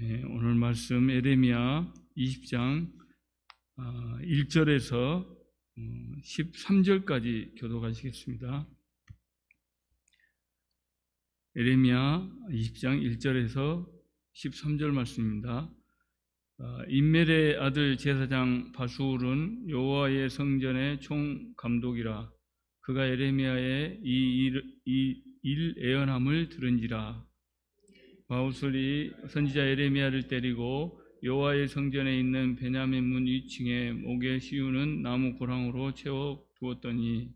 예, 오늘 말씀 에레미야 20장 1절에서 아, 13절까지 어, 교도가시겠습니다 에레미야 20장 1절에서 13절 말씀입니다. 인멜의 아, 아들 제사장 바수울은 여호와의 성전의 총감독이라 그가 에레미야의 이일 애연함을 들은지라 마우솔이 선지자 에레미야를 때리고 여호와의 성전에 있는 베냐민 문 위층에 목에 씌우는 나무 고랑으로 채워 두었더니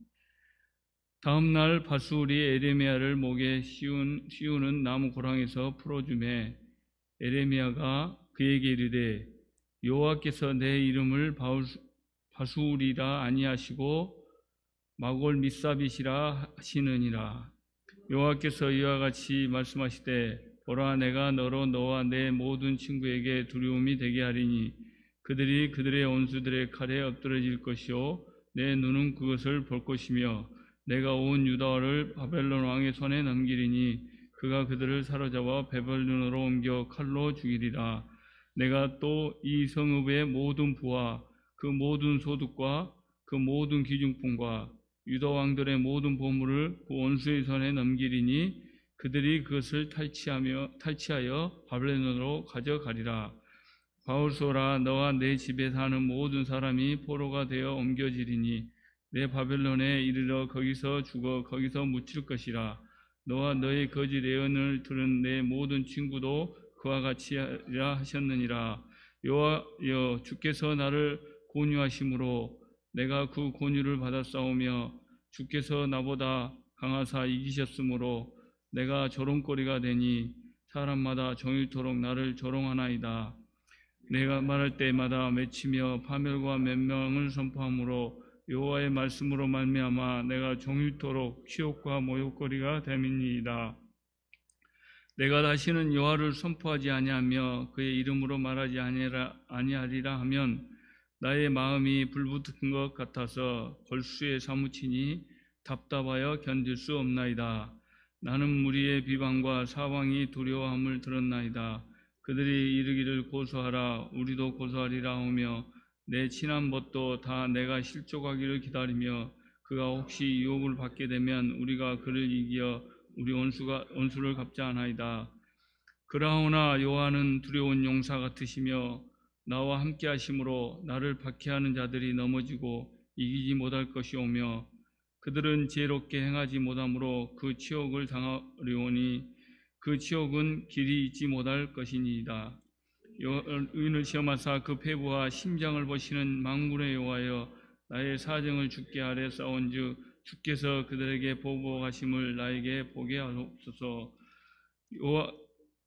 다음 날 바수울이 에레미야를 목에 씌운, 씌우는 나무 고랑에서 풀어주매 에레미야가 그에게 이르되 여호와께서 내 이름을 바 바수울이라 아니하시고 마골 미사빗이라 하시느니라 여호와께서 이와 같이 말씀하시되 보라 내가 너로 너와 내 모든 친구에게 두려움이 되게 하리니 그들이 그들의 원수들의 칼에 엎드려질 것이요 내 눈은 그것을 볼 것이며 내가 온 유다를 바벨론 왕의 손에 넘기리니 그가 그들을 사로잡아 베벨론으로 옮겨 칼로 죽이리라 내가 또 이 성읍의 모든 부와 그 모든 소득과 그 모든 귀중품과 유다 왕들의 모든 보물을 그 원수의 손에 넘기리니 그들이 그것을 탈취하며 탈취하여 바벨론으로 가져가리라. 바울소라 너와 내 집에 사는 모든 사람이 포로가 되어 옮겨지리니 내 바벨론에 이르러 거기서 죽어 거기서 묻힐 것이라. 너와 너의 거지레언을 들은 내 모든 친구도 그와 같이 하라 하셨느니라. 여호와여 주께서 나를 권유하심으로 내가 그 권유를 받아사오며 주께서 나보다 강하사 이기셨으므로 내가 조롱거리가 되니 사람마다 정일토록 나를 조롱하나이다. 내가 말할 때마다 맺히며 파멸과 멸명을 선포함으로 여호와의 말씀으로 말미암아 내가 종일토록 치욕과 모욕거리가 됨이니이다. 내가 다시는 여호와를 선포하지 아니하며 그의 이름으로 말하지 아니하리라 하면 나의 마음이 불붙은 것 같아서 골수에 사무치니 답답하여 견딜 수 없나이다. 나는 무리의 비방과 사방이 두려워함을 들었나이다. 그들이 이르기를 고소하라 우리도 고소하리라 하며 내 친한 벗도 다 내가 실족하기를 기다리며 그가 혹시 유혹을 받게 되면 우리가 그를 이기어 우리 원수가 원수를 갚지 않아이다. 그라오나 요한은 두려운 용사 같으시며 나와 함께 하심으로 나를 박해하는 자들이 넘어지고 이기지 못할 것이오며 그들은 지혜롭게 행하지 못하므로 그 치욕을 당하려오니 그 치욕은 길이 있지 못할 것이니이다. 의인을 시험하사 그 폐부와 심장을 보시는 망군에 요하여 나의 사정을 죽게 하래 싸운즉 주께서 그들에게 보복하심을 나에게 보게 하옵소서. 요하,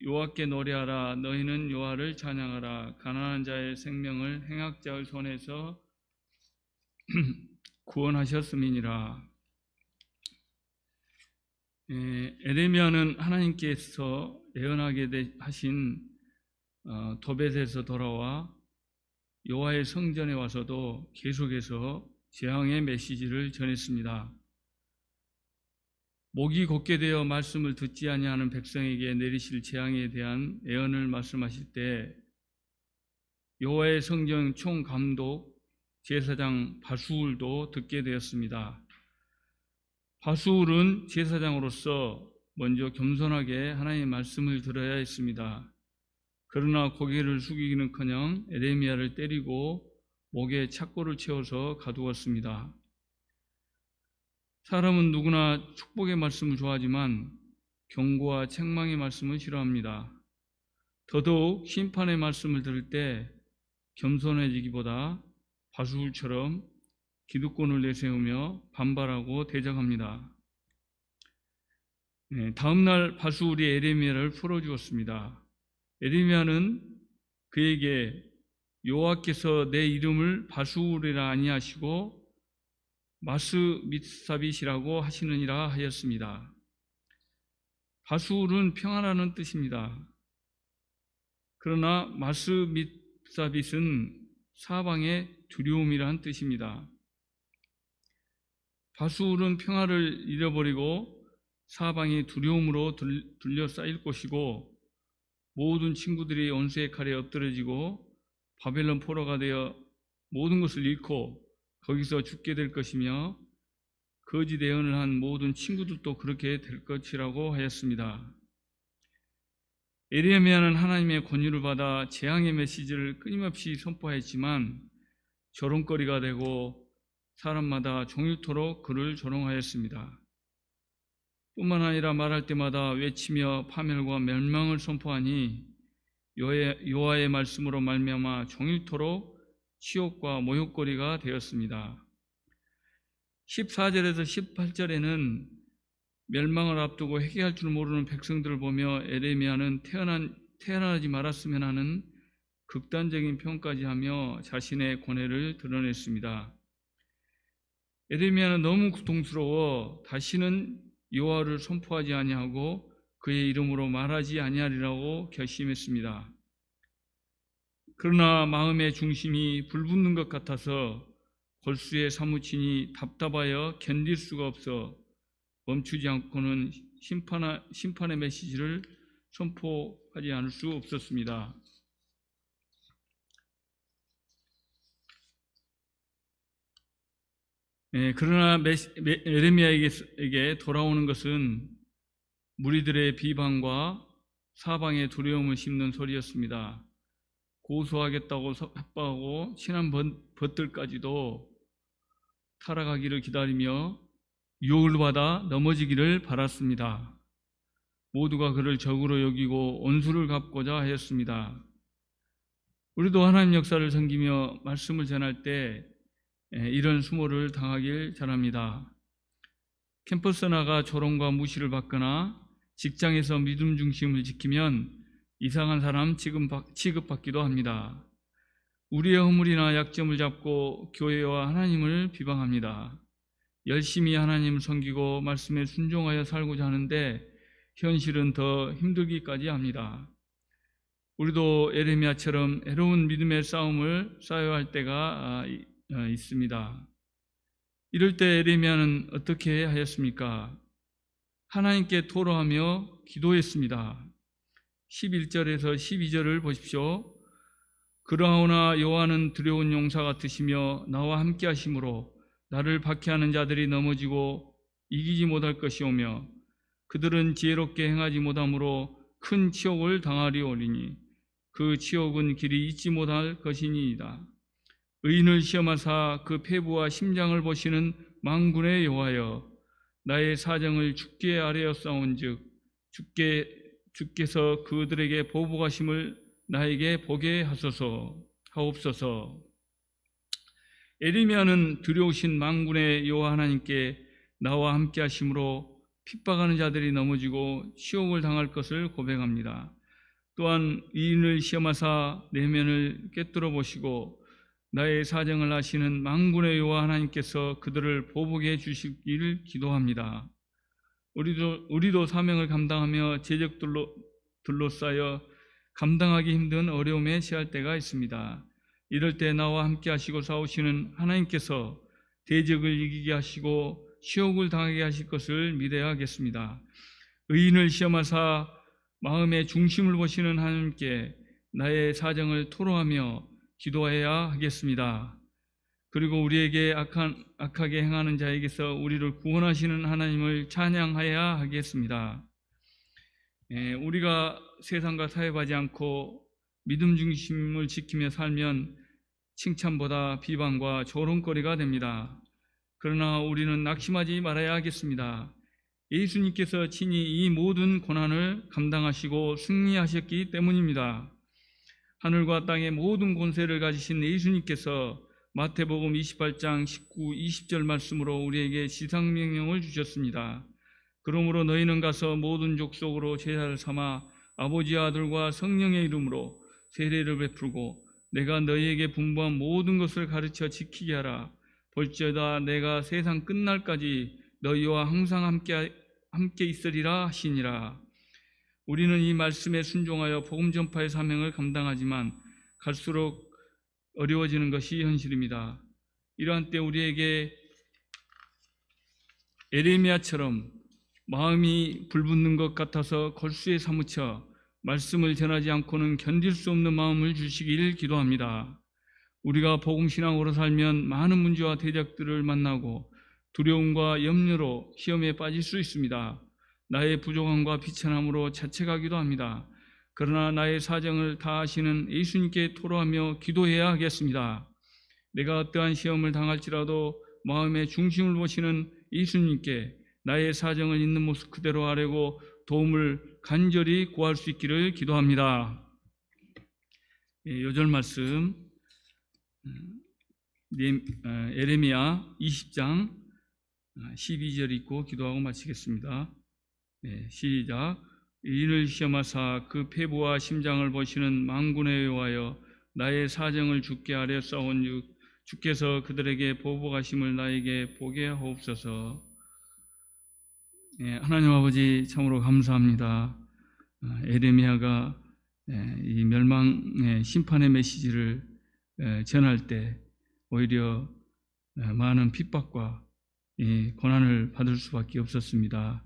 요하께 노래하라 너희는 요하를 찬양하라 가난한 자의 생명을 행악자의 손에서 구원하셨음이니라. 예, 에레미아는 하나님께서 예언하게 하신 어, 도벳에서 돌아와 요하의 성전에 와서도 계속해서 재앙의 메시지를 전했습니다. 목이 곱게 되어 말씀을 듣지 아니하는 백성에게 내리실 재앙에 대한 예언을 말씀하실 때 요하의 성전 총감독 제사장 바수울도 듣게 되었습니다. 바수울은 제사장으로서 먼저 겸손하게 하나님의 말씀을 들어야 했습니다. 그러나 고개를 숙이기는커녕 에레미야를 때리고 목에 착고를 채워서 가두었습니다. 사람은 누구나 축복의 말씀을 좋아하지만 경고와 책망의 말씀을 싫어합니다. 더더욱 심판의 말씀을 들을 때 겸손해지기보다 바수울처럼 기득권을 내세우며 반발하고 대적합니다. 네, 다음날 바수울이 에레미야를 풀어주었습니다. 에레미야는 그에게 여호와께서 내 이름을 바수울이라 아니하시고 마스 밋사빗이라고 하시느니라 하였습니다. 바수울은 평안하는 뜻입니다. 그러나 마스 밋사빗은 사방의 두려움이란 뜻입니다. 바수울은 평화를 잃어버리고 사방이 두려움으로 둘러싸일 것이고 모든 친구들이 원수의 칼에 엎드려지고 바벨론 포로가 되어 모든 것을 잃고 거기서 죽게 될 것이며 거지 대언을 한 모든 친구들도 그렇게 될 것이라고 하였습니다. 에레미아는 하나님의 권유를 받아 재앙의 메시지를 끊임없이 선포했지만 조롱거리가 되고 사람마다 종일토록 그를 조롱하였습니다. 뿐만 아니라 말할 때마다 외치며 파멸과 멸망을 선포하니 요하의 말씀으로 말미암아 종일토록 치욕과 모욕거리가 되었습니다. 14절에서 18절에는 멸망을 앞두고 회개할 줄 모르는 백성들을 보며 에레미아는 태어난, 태어나지 말았으면 하는 극단적인 평까지 하며 자신의 고뇌를 드러냈습니다. 에레미야는 너무 고통스러워 다시는 요하를 선포하지 아니하고 그의 이름으로 말하지 아니하리라고 결심했습니다. 그러나 마음의 중심이 불붙는 것 같아서 골수의사무친이 답답하여 견딜 수가 없어 멈추지 않고는 심판, 심판의 메시지를 선포하지 않을 수 없었습니다. 예, 그러나 에레미야에게 돌아오는 것은 무리들의 비방과 사방의 두려움을 심는 소리였습니다. 고소하겠다고 협박하고 친한 벗들까지도 타락하기를 기다리며 유혹을 받아 넘어지기를 바랐습니다. 모두가 그를 적으로 여기고 원수를 갚고자 하였습니다. 우리도 하나님 역사를 섬기며 말씀을 전할 때 예, 이런 수모를 당하길 잘합니다. 캠퍼스 나가 조롱과 무시를 받거나 직장에서 믿음 중심을 지키면 이상한 사람 취급받기도 합니다. 우리의 허물이나 약점을 잡고 교회와 하나님을 비방합니다. 열심히 하나님 을 섬기고 말씀에 순종하여 살고자 하는데 현실은 더 힘들기까지 합니다. 우리도 에레미아처럼 해로운 믿음의 싸움을 싸워야 할 때가 아, 아, 있습니다. 이럴 때에레미아는 어떻게 하였습니까? 하나님께 토로하며 기도했습니다. 11절에서 12절을 보십시오. 그러하오나 여호와는 두려운 용사 같으시며 나와 함께 하심으로 나를 박해하는 자들이 넘어지고 이기지 못할 것이오며 그들은 지혜롭게 행하지 못함으로큰 치욕을 당하리오리니 그 치욕은 길이 잊지 못할 것이니이다. 의인을 시험하사 그 폐부와 심장을 보시는 망군의 여호여 나의 사정을 죽게 아뢰어 싸운즉 죽게 주께서 그들에게 보복하심을 나에게 보게 하소서 하옵소서. 에리미아는 두려우신 망군의 여호와 하나님께 나와 함께 하심으로 핍박하는 자들이 넘어지고 시험을 당할 것을 고백합니다. 또한 이인을 시험하사 내면을 깨뜨려 보시고 나의 사정을 아시는 망군의 여호와 하나님께서 그들을 보복해 주시기를 기도합니다. 우리도 우리도 사명을 감당하며 제적들로 둘러싸여 감당하기 힘든 어려움에 처할 때가 있습니다. 이럴 때 나와 함께 하시고 싸우시는 하나님께서 대적을 이기게 하시고 시옥을 당하게 하실 것을 믿어야 하겠습니다. 의인을 시험하사 마음의 중심을 보시는 하나님께 나의 사정을 토로하며 기도해야 하겠습니다. 그리고 우리에게 악한, 악하게 행하는 자에게서 우리를 구원하시는 하나님을 찬양해야 하겠습니다. 에, 예, 우리가 세상과 타협하지 않고 믿음 중심을 지키며 살면 칭찬보다 비방과 조롱거리가 됩니다. 그러나 우리는 낙심하지 말아야 하겠습니다. 예수님께서 친히 이 모든 고난을 감당하시고 승리하셨기 때문입니다. 하늘과 땅의 모든 권세를 가지신 예수님께서 마태복음 28장 19, 20절 말씀으로 우리에게 지상명령을 주셨습니다. 그러므로 너희는 가서 모든 족속으로 제사를 삼아 아버지 아들과 성령의 이름으로 세례를 베풀고 내가 너희에게 분부한 모든 것을 가르쳐 지키게 하라. 볼지어다 내가 세상 끝날까지 너희와 항상 함께 함께 있으리라 하시니라. 우리는 이 말씀에 순종하여 복음 전파의 사명을 감당하지만 갈수록 어려워지는 것이 현실입니다. 이러한 때 우리에게 에레미야처럼 마음이 불붙는 것 같아서 걸수에 사무쳐 말씀을 전하지 않고는 견딜 수 없는 마음을 주시길 기도합니다. 우리가 복음신앙으로 살면 많은 문제와 대적들을 만나고 두려움과 염려로 시험에 빠질 수 있습니다. 나의 부족함과 비천함으로 자책하기도 합니다. 그러나 나의 사정을 다 아시는 예수님께 토로하며 기도해야 하겠습니다. 내가 어떠한 시험을 당할지라도 마음의 중심을 보시는 예수님께 나의 사정을 있는 모습 그대로 아뢰고 도움을 간절히 구할 수 있기를 기도합니다. 요절 예, 말씀 에레미야 20장 12절 읽고 기도하고 마치겠습니다. 예, 시작 인을 시험하사 그 폐부와 심장을 보시는 망군에 의하여 나의 사정을 죽게 아래 싸운 즉 주께서 그들에게 보복하심을 나에게 보게 하옵소서. 예, 하나님 아버지 참으로 감사합니다. 아, 에레미야가 예, 이 멸망의 심판의 메시지를 예, 전할 때 오히려 예, 많은 핍박과 고난을 받을 수밖에 없었습니다.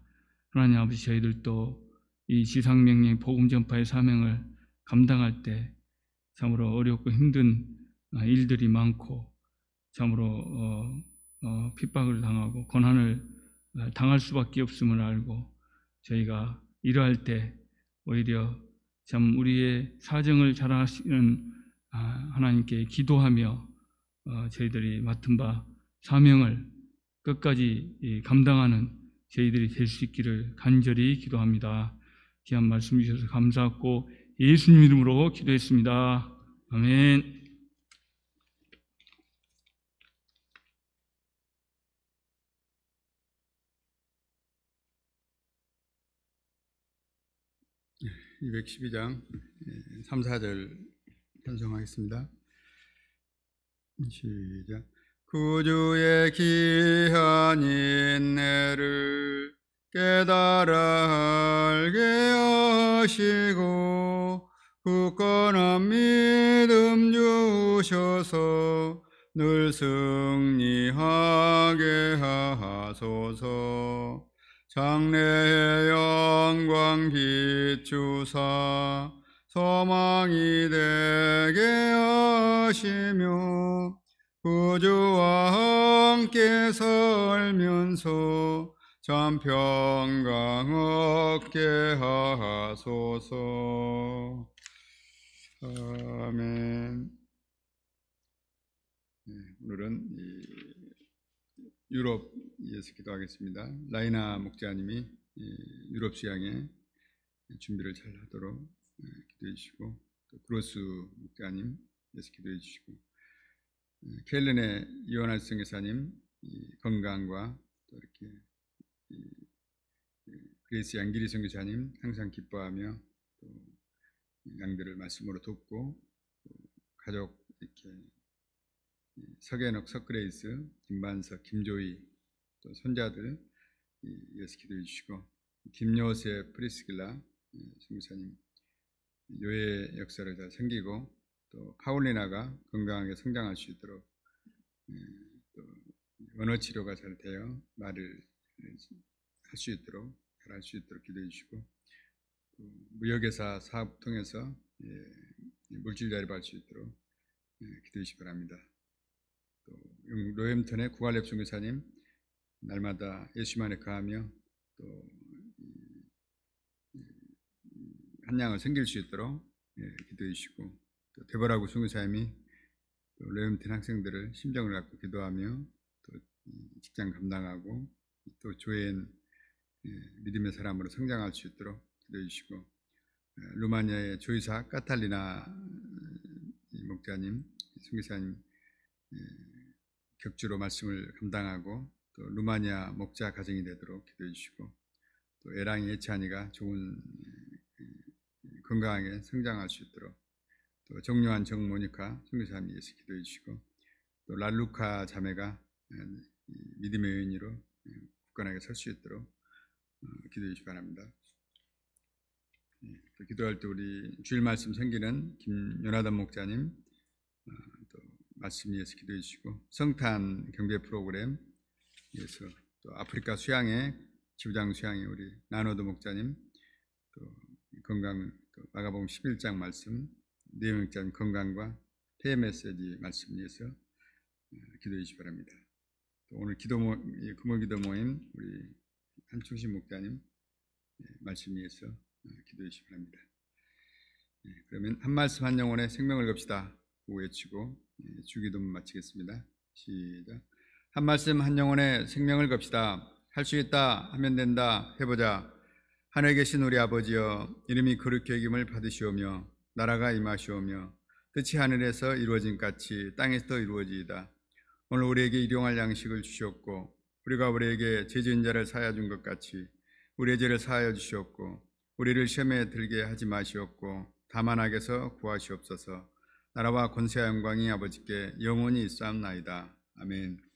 하나님 아버지 저희들도 이 지상명령 복음 전파의 사명을 감당할 때 참으로 어렵고 힘든 아, 일들이 많고 참으로 어, 어, 핍박을 당하고 고난을 어, 당할 수밖에 없음을 알고 저희가 이러할 때 오히려 참 우리의 사정을 자랑하시는 아, 하나님께 기도하며 어, 저희들이 맡은 바 사명을 끝까지 감당하는 저희들이 될 수 있기를 간절히 기도합니다. 귀한 말씀 주셔서 감사하고 예수님 이름으로 기도했습니다. 아멘. 212장 3, 4절 편성하겠습니다. 시작. 구주의 귀한 인내를 깨달아 알게 하시고 굳건한 믿음 주셔서 늘 승리하게 하소서 장래의 영광 비추사 소망이 되게 하시며 구주와 함께 살면서 참 평강 없게 하소서 아멘 네, 오늘은 유럽 이어서 기도하겠습니다. 라이나 목자님이 예, 유럽 시향에 준비를 잘 하도록 예, 기도해 주시고 또 그로스 목자님 이어서 기도해 주시고 켈른의 예, 이원할 성교사님 건강과 또 이렇게 그레이스 양기리성교사님 항상 기뻐하며 또 양들을 말씀으로 돕고 가족 이렇게 서계녹 석그레이스, 김반석, 김조희 또 손자들 예수 기도해 주시고 김요세 프리스길라 중교사님 예, 요의 역사를 잘 생기고 또 파울리나가 건강하게 성장할 수 있도록 예, 또 언어 치료가 잘 되어 말을 할 수 있도록 잘 할 수 있도록 기도해 주시고 무역회사 사업 통해서 예, 물질 자립할 수 있도록 기도해 주시 기 바랍니다. 또 로햄턴의 구갈엽 중교사님 날마다 예수 만에 거하며 또 한양을 생길 수 있도록 예, 기도해 주시고 또 대보라고 순교사님이 레움틴 학생들을 심정을 갖고 기도하며 또 직장 감당하고 또조인 예, 믿음의 사람으로 성장할 수 있도록 기도해 주시고 예, 루마니아의 조이사 카탈리나 목자님 순교사님 격주로 말씀을 감당하고 또 루마니아 목자 가정이 되도록 기도해 주시고 또 애랑이 예찬이가 좋은 그 건강하게 성장할 수 있도록 또 정요한 정모니카 성교사님 위해서 기도해 주시고 또 랄루카 자매가 음, 믿음의 여인으로 음, 굳건하게 설 수 있도록 어, 기도해 주시기 바랍니다. 예, 또 기도할 때 우리 주일 말씀 생기는 김연하단 목자님 어, 또 말씀 위해서 기도해 주시고 성탄 경배 프로그램 예수 또 아프리카 수양의 지부장 수양의 우리 나노드 목자님 또 건강 또마가봉 11장 말씀 내용자님 건강과 폐 메시지 말씀 위해서 예, 기도해 주시 바랍니다. 또 오늘 기도 금요 기도 모임 우리 한충신 목자님 예, 말씀 위해서 예, 기도해 주시 바랍니다. 그러면 한 말씀 한 영혼의 생명을 겁시다. 외치고 주기도 마치겠습니다. 시작. 한 말씀 한 영혼의 생명을 겁시다. 할 수 있다 하면 된다 해보자. 하늘에 계신 우리 아버지여 이름이 그렇게 여김을 받으시오며 나라가 임하시오며 뜻이 하늘에서 이루어진 같이 땅에서도 이루어지이다. 오늘 우리에게 일용할 양식을 주셨고 우리가 우리에게 죄지은 자를 사하여 준것 같이 우리의 죄를 사하여 주셨고 우리를 시험에 들게 하지 마시옵고 다만 악에서 구하시옵소서 나라와 권세와 영광이 아버지께 영원히 있사옵나이다. 아멘